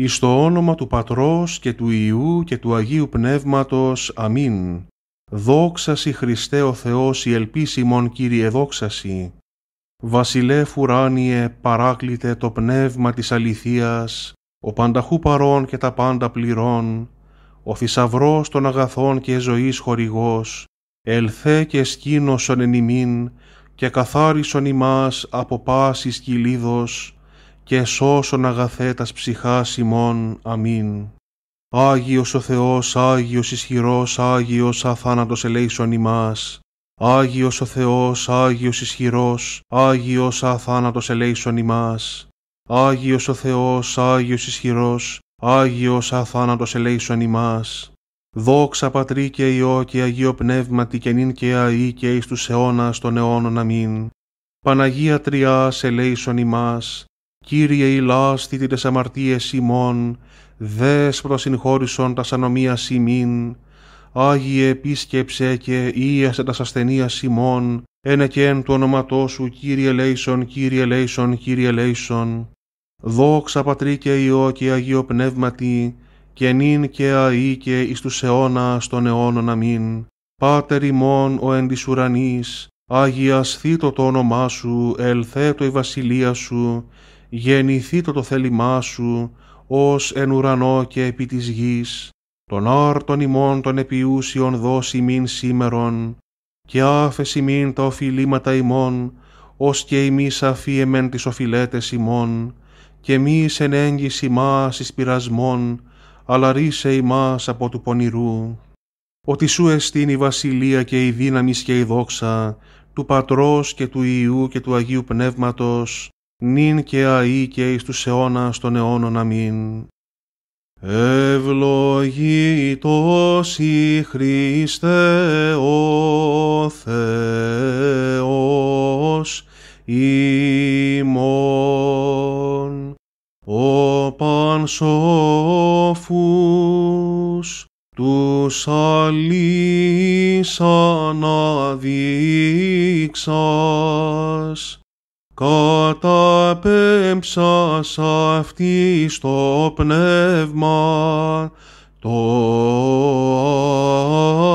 εις το όνομα του Πατρός και του Ιού και του Αγίου Πνεύματος. Αμήν. Δόξαση Χριστέ ο Θεός η ελπίσιμον Κύριε δόξαση. Βασιλεύ ουράνιε παράκλητε το πνεύμα της αληθείας, ο πανταχού παρών και τα πάντα πληρών, ο θησαυρός των αγαθών και ζωής χορηγός, ελθέ και σκήνωσον εν ημίν, και καθάρισον ημάς από πάσης κυλίδος, και σώσον αγαθέτας ψυχάς ημών. Αμήν. Άγιος ο Θεός, Άγιος ισχυρός, Άγιος αθάνατος ελέησον ημάς. Άγιος ο Θεός, Άγιος ισχυρός, Άγιος αθάνατος ελέησον ημάς. Άγιος ο Θεός, Άγιος ισχυρός, Άγιος αθάνατος ελέησον ημάς. Δόξα Πατρί και Υιό και Αγίο Πνεύματι και νυν και αή και εις τους αιώνας των αιώνων. Αμήν. Παναγία Τριάς ελέησον ημάς, Κύριε ηλάστη της αμαρτίες ημών, δες προσυγχώρησον τα ανομίας ημίν, Άγιε επίσκεψε και ίασε τας ασθενίας ημών, ένε και εν του ονοματός σου Κύριε λέησον, Κύριε λέησον, Κύριε λέησον. Δόξα Πατρί και Υιό και Αγίο Πνεύματι, και νυν και αΐ και εις τους αιώνας των αιώνων αμήν. Πάτερ ημών ο εν της ουρανής, Άγιας σθήτω το όνομά σου, ελθέτω η βασιλεία σου, γεννηθεί το το θέλημά σου, ως εν ουρανό και επί της γης, τον άρτον ημών των επιούσιων δώσει μην σήμερον, και άφεση μην τα οφειλήματα ημών, ως και ημείς αφίεμεν τις οφειλέτες ημών, και εμείς εν μα μας εις πειρασμών, αλλά ρίσε ημάς από του πονηρού. Ότι σου εστίν η βασιλεία και η δύναμη και η δόξα, του Πατρός και του Ιού και του Αγίου Πνεύματος, νυν και αή και εις τους αιώνας των αιώνων αμήν. Ευλογητός η Χριστέ ο Θεός ημών, ο πανσόφους τους αλείς αναδείξας, σ αυτή στο πνεύμα το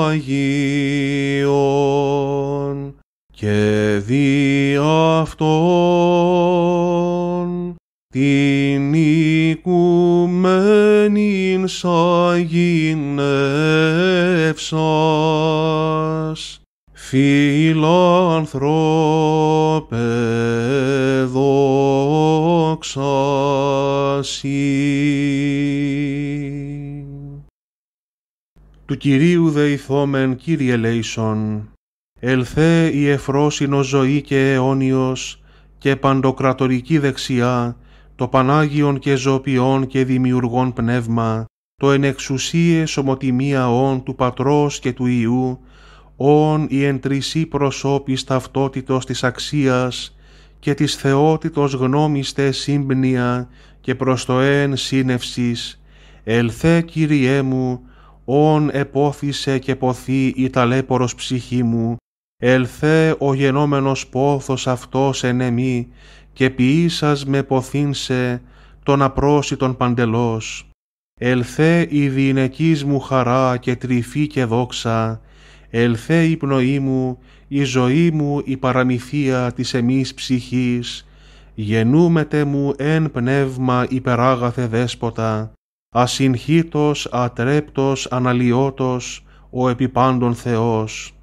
Αγίον και δι' αυτόν την οικουμένην σαγηνεύσας Φιλανθρώπε δόξα Του Κυρίου δεηθόμεν Κύριε Λέησον, ελθέ η εφρόσινο ζωή και αιώνιος και παντοκρατορική δεξιά, το Πανάγιον και Ζωπιόν και δημιουργών πνεύμα, το Ενεξουσίες ομοτιμία όν του Πατρός και του Ιού, όν η εντρισή προσώπης ταυτότητος της αξίας και της θεότητος γνώμης σύμπνια και προς το εν σύνευσης, ελθέ Κυριέ μου, όν επόθησε και ποθεί η ταλέπορος ψυχή μου, ελθέ ο γενόμενος πόθος αυτός εν εμή, και ποιήσας με ποθύνσε τον απρόσιτον παντελός Ελθέ η διηνεκής μου χαρά και τρυφή και δόξα, Ελθέ η πνοή μου, η ζωή μου, η παραμυθία της εμείς ψυχής, γενούμετε μου εν πνεύμα υπεράγαθε δέσποτα, ασυγχύτος, ατρέπτος, αναλιότος, ο επιπάντων Θεός.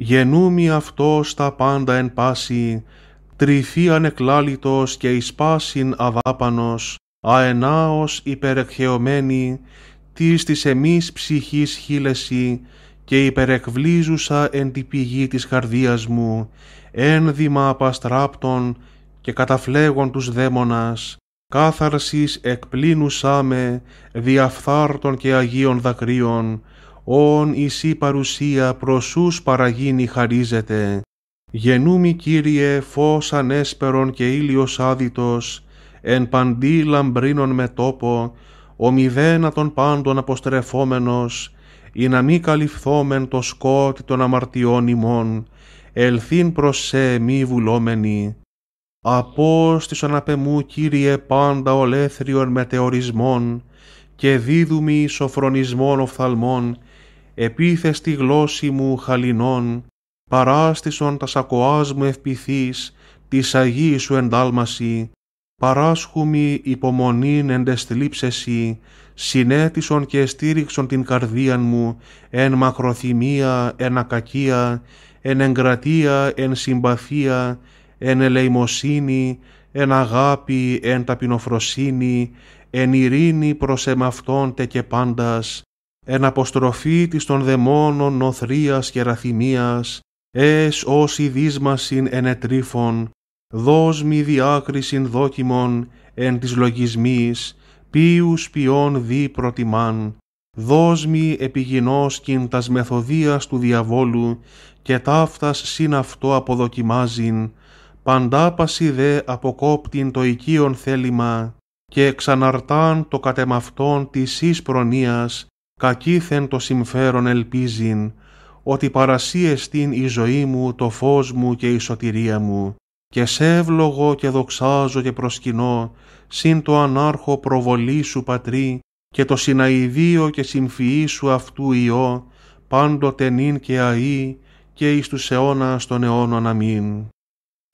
Γενούμι Αυτός τα πάντα εν πάση, τρυφή ανεκλάλητος και εισπάσιν αδάπανος, αενάος υπερεχαιωμένη, της της εμείς ψυχής χείλεση, και υπερεκβλίζουσα εν τη πηγή της καρδίας μου, ένδυμα απαστράπτων και καταφλέγων τους δαίμονας, κάθαρσης εκπλήνουσά με διαφθάρτων και αγίων δακρύων, όν η παρουσία προσούς παραγίνη χαρίζεται. Γενούμι Κύριε φως ανέσπερον και ήλιος άδυτος, εν παντή λαμπρίνων με τόπο, ομιδένα των πάντων αποστρεφόμενος, ή να μη καλυφθόμεν το σκότη των αμαρτιών ημών, ελθύν προς σε μη βουλόμενη. Απόστησον απ' Κύριε, πάντα ολέθριον μετεωρισμών και δίδουμι σοφρονισμών οφθαλμών, επίθεστη γλώσση μου χαλινών, παράστησον τα σακοάς μου ευπηθείς, της Αγίης σου εντάλμαση, παράσχουμι υπομονήν εν συνέτησον και στήριξον την καρδίαν μου, εν μακροθυμία, εν ακακία, εν εγκρατεία, εν συμπαθία, εν ελεημοσύνη, εν αγάπη, εν ταπεινοφροσύνη, εν ειρήνη προς εμαυτόντε και πάντας, εν αποστροφή της των δαιμόνων νοθρίας και ραθυμίας, εσ ως δύσμασιν εν δώσ' μη διάκρισιν δόκιμον εν της λογισμής, ποιους ποιών δι προτιμάν, δώσ' μη τας μεθοδίας του διαβόλου και ταύτας συν αυτό αποδοκιμάζειν, παντάπαση δε αποκόπτην το οικείον θέλημα και εξαναρτάν το κατεμαυτόν της εις προνοίας, κακήθεν το συμφέρον ελπίζειν, ότι παρασίεστην η ζωή μου, το φως μου και η σωτηρία μου και σε ευλογώ και δοξάζω και προσκυνώ, συν το ανάρχο προβολή σου πατρί, και το συναιδίο και συμφυή σου αυτού ιό, πάντοτε νυν και αΐ, και εις τους αιώνας των αιώνων αμήν.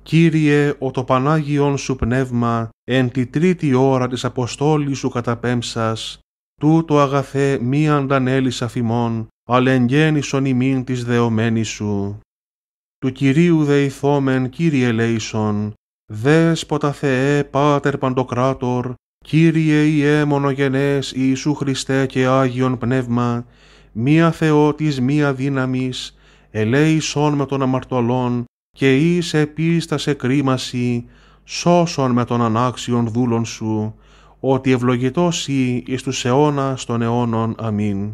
Κύριε, ο το Πανάγιον σου πνεύμα, εν τη τρίτη ώρα της αποστόλης σου καταπέμψας, τούτο αγαθέ μίαν αντανέλης αφημών, αλλά εν γέννησον ημίν της δεωμένης σου του Κυρίου Δεϊθόμεν Κύριε λέησον, δέσποτα Θεέ Πάτερ Παντοκράτορ, Κύριε Ιε μονογενές Ιησού Χριστέ και Άγιον Πνεύμα, μία Θεό της μία δύναμις, ελέησον με τον αμαρτωλόν, και εις επίστασε κρίμαση, σώσον με τον ανάξιον δούλον σου, ότι ευλογητός Ι εις τους αιώνας των αιώνων. Αμήν.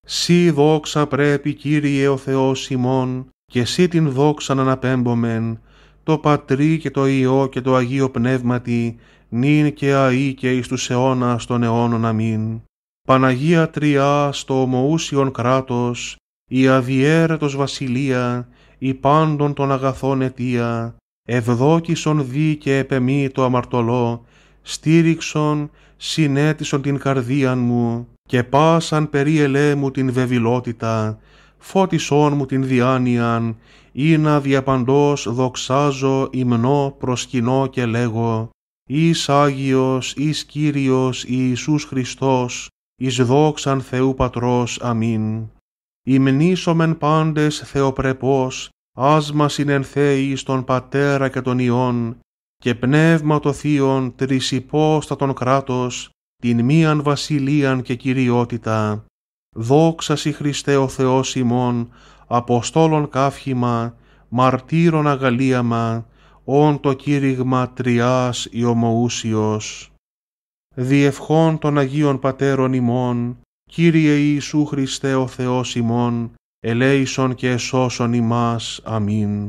Σύ δόξα πρέπει Κύριε ο Θεός ημών, και εσύ την να αναπέμπομεν, το Πατρί και το Υιό και το Αγίο Πνεύματι, νυν και αΐ και εις τους αιώνας των αιώνων αμήν. Παναγία Τριά στο ομοούσιον κράτος, η αδιέρετος βασιλεία, η πάντων των αγαθών αιτία, ευδόκισον δι και επεμή το αμαρτωλό, στήριξον, συνέτησον την καρδίαν μου, και πάσαν περί μου την βεβηλότητα, φώτισόν μου την διάνοιαν, ή να διαπαντός δοξάζω υμνώ προσκυνώ και λέγω «Εις Άγιος, εις Κύριος, Ιησούς Χριστός, εις δόξαν Θεού Ις δοξαν αμήν». Υμνήσομεν πάντες Θεοπρεπός, άσμα συνενθέει στον Πατέρα και τον Υιών, και πνεύμα το Θείον τρισιπόστα τον κράτος, την μίαν βασιλείαν και κυριότητα, δόξα σοι Χριστέ ο Θεός ημών, Αποστόλων καύχημα, μαρτύρων αγαλίαμα, όν το κήρυγμα τριάς η Διευχών των Αγίων Πατέρων ημών, Κύριε Ιησού Χριστέ ο Θεός ημών, ελέησον και εσώσον ημάς. Αμήν.